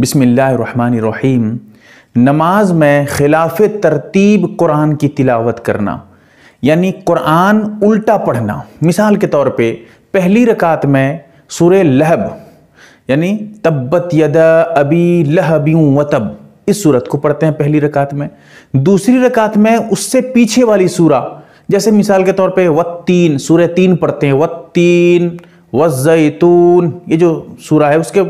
बसमीम नमाज में खिलाफ तरतीब कुरान की तिलावत करना यानी कुरान उल्टा पढ़ना मिसाल के तौर पे पहली रकात में सुर लहब यानी तब्बत यदा अबी लहब्यूँ वतब इस सूरत को पढ़ते हैं पहली रकात में दूसरी रकात में उससे पीछे वाली सूरा जैसे मिसाल के तौर पे वत्तीन सूर्य तीन पढ़ते हैं वत्तीन वज़ैतून ये जो सूरा है उसके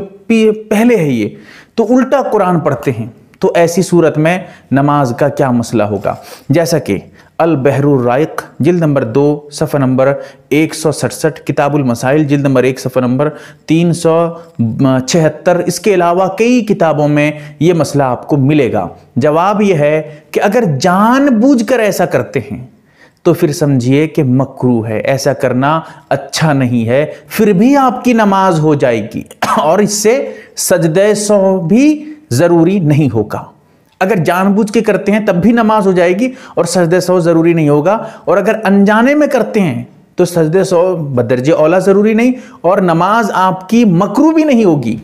पहले है ये तो उल्टा कुरान पढ़ते हैं तो ऐसी सूरत में नमाज का क्या मसला होगा जैसा कि अल बहरूराइक जिल्द नंबर दो सफ़ा नंबर एक सौ सड़सठ किताबुल मसाइल जिल्द नंबर एक सफ़ा नंबर तीन सौ छिहत्तर इसके अलावा कई किताबों में ये मसला आपको मिलेगा जवाब यह है कि अगर जानबूझकर ऐसा करते हैं तो फिर समझिए कि मकरू है ऐसा करना अच्छा नहीं है फिर भी आपकी नमाज हो जाएगी और इससे सजद सौ भी ज़रूरी नहीं होगा अगर जानबूझ के करते हैं तब भी नमाज हो जाएगी और सजद सौ ज़रूरी नहीं होगा और अगर अनजाने में करते हैं तो सजद सौ बदरज ओला ज़रूरी नहीं और नमाज आपकी मकरू भी नहीं होगी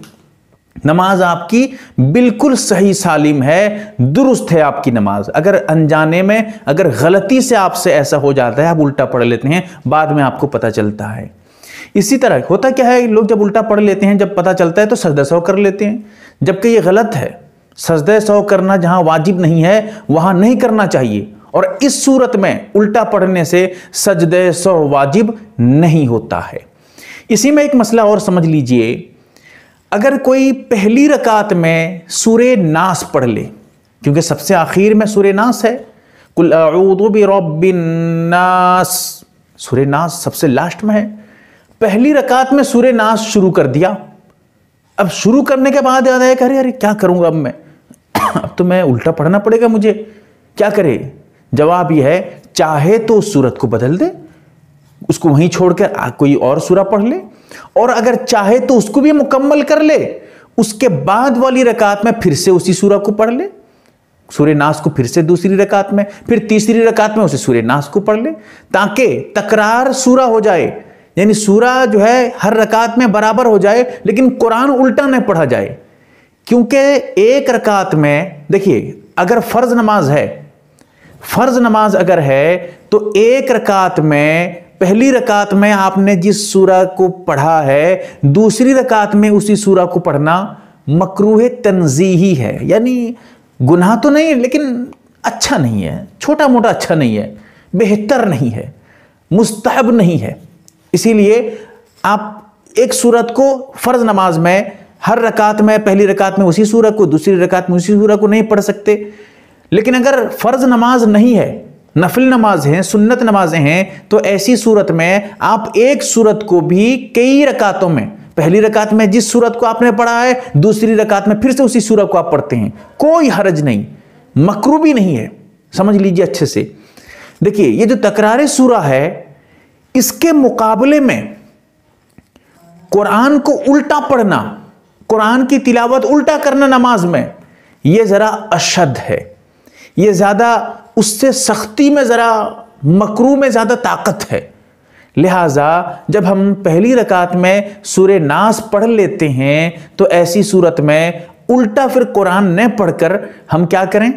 नमाज आपकी बिल्कुल सही सालिम है दुरुस्त है आपकी नमाज अगर अनजाने में अगर गलती से आपसे ऐसा हो जाता है आप उल्टा पढ़ लेते हैं बाद में आपको पता चलता है इसी तरह होता क्या है लोग जब उल्टा पढ़ लेते हैं जब पता चलता है तो सजदा सौ कर लेते हैं जबकि ये गलत है सजदा सौ करना जहाँ वाजिब नहीं है वहां नहीं करना चाहिए और इस सूरत में उल्टा पढ़ने से सजद सौ वाजिब नहीं होता है इसी में एक मसला और समझ लीजिए अगर कोई पहली रकात में सूर्य नास पढ़ ले क्योंकि सबसे आखिर में सूर्य नास है कुल नास सूर्य नास सबसे लास्ट में है पहली रकात में सूर्य नास शुरू कर दिया अब शुरू करने के बाद याद आया अरे अरे क्या करूँगा अब मैं अब तो मैं उल्टा पढ़ना पड़ेगा मुझे क्या करे जवाब यह है चाहे तो उस सूरत को बदल दे उसको वहीं छोड़कर कोई और सूरा पढ़ ले और अगर चाहे तो उसको भी मुकम्मल कर ले उसके बाद वाली रकात में फिर से उसी सूरह को पढ़ ले सूर्य नाश को फिर से दूसरी रकात में फिर तीसरी रकात में उसे सूर्य नाश को पढ़ ले ताकि तकरार सूरा हो जाए यानी सूरा जो है हर रकात में बराबर हो जाए लेकिन कुरान उल्टा न पढ़ा जाए क्योंकि एक रकात में देखिए अगर फ़र्ज़ नमाज है फ़र्ज़ नमाज अगर है तो एक रकात में पहली रकात में आपने जिस सूरा को पढ़ा है दूसरी रकात में उसी सूरा को पढ़ना मकरूह तनजीही है यानी गुनाह तो नहीं लेकिन अच्छा नहीं है छोटा मोटा अच्छा नहीं है बेहतर नहीं है मुस्तहब नहीं है इसीलिए आप एक सूरत को फ़र्ज नमाज में हर रकात में पहली रकात में उसी सूरत को दूसरी रकात में उसी सूरत को नहीं पढ़ सकते लेकिन अगर फ़र्ज नमाज नहीं है नफिल नमाज हैं सुन्नत नमाजें हैं तो ऐसी सूरत में आप एक सूरत को भी कई रकातों में पहली रकात में जिस सूरत को आपने पढ़ा है दूसरी रकात में फिर से उसी सूरत को आप पढ़ते हैं कोई हरज नहीं मकरू भी नहीं है समझ लीजिए अच्छे से देखिए ये जो तकरार सूरा है इसके मुकाबले में कुरान को उल्टा पढ़ना कुरान की तिलावत उल्टा करना नमाज में यह ज़रा अशद है ये ज़्यादा उससे सख्ती में ज़रा मकरू में ज़्यादा ताकत है लिहाजा जब हम पहली रकात में सूर्य नास पढ़ लेते हैं तो ऐसी सूरत में उल्टा फिर कुरान न पढ़कर हम क्या करें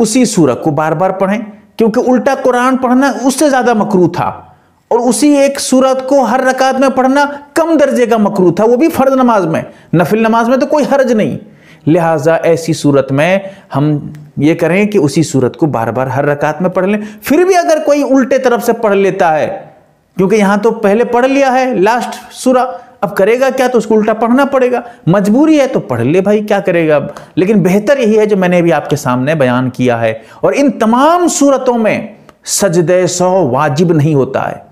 उसी सूरत को बार बार पढ़ें क्योंकि उल्टा कुरान पढ़ना उससे ज़्यादा मकरू था और उसी एक सूरत को हर रकात में पढ़ना कम दर्जे का मकरू था वो भी फ़र्ज नमाज में नफिल नमाज में तो कोई हर्ज नहीं लिहाजा ऐसी सूरत में हम ये करें कि उसी सूरत को बार बार हर रकात में पढ़ लें फिर भी अगर कोई उल्टे तरफ से पढ़ लेता है क्योंकि यहाँ तो पहले पढ़ लिया है लास्ट सूरा अब करेगा क्या तो उसको उल्टा पढ़ना पड़ेगा मजबूरी है तो पढ़ ले भाई क्या करेगा अब लेकिन बेहतर यही है जो मैंने भी आपके सामने बयान किया है और इन तमाम सूरतों में सजदे सौ वाजिब नहीं होता है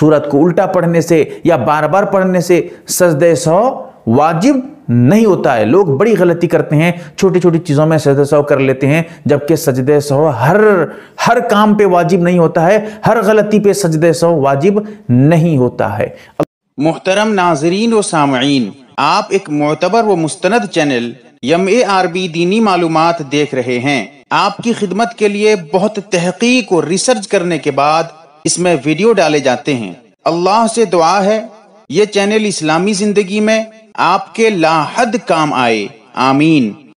सूरत को उल्टा पढ़ने से या बार बार पढ़ने से सजद सौ वाजिब नहीं होता है लोग बड़ी गलती करते हैं छोटी छोटी चीज़ों में सजद सौ कर लेते हैं जबकि सजद सौ हर हर काम पे वाजिब नहीं होता है हर गलती पे सजद सौ वाजिब नहीं होता है मोहतरम नाजरीन व सामीन आप एक मोतबर व मुस्तंद चैनल यम ए आर बी दीनी मालूम देख रहे हैं आपकी खिदमत के लिए बहुत तहकीक और रिसर्च करने के बाद इसमें वीडियो डाले जाते हैं अल्लाह से दुआ है ये चैनल इस्लामी जिंदगी में आपके लाहद काम आए आमीन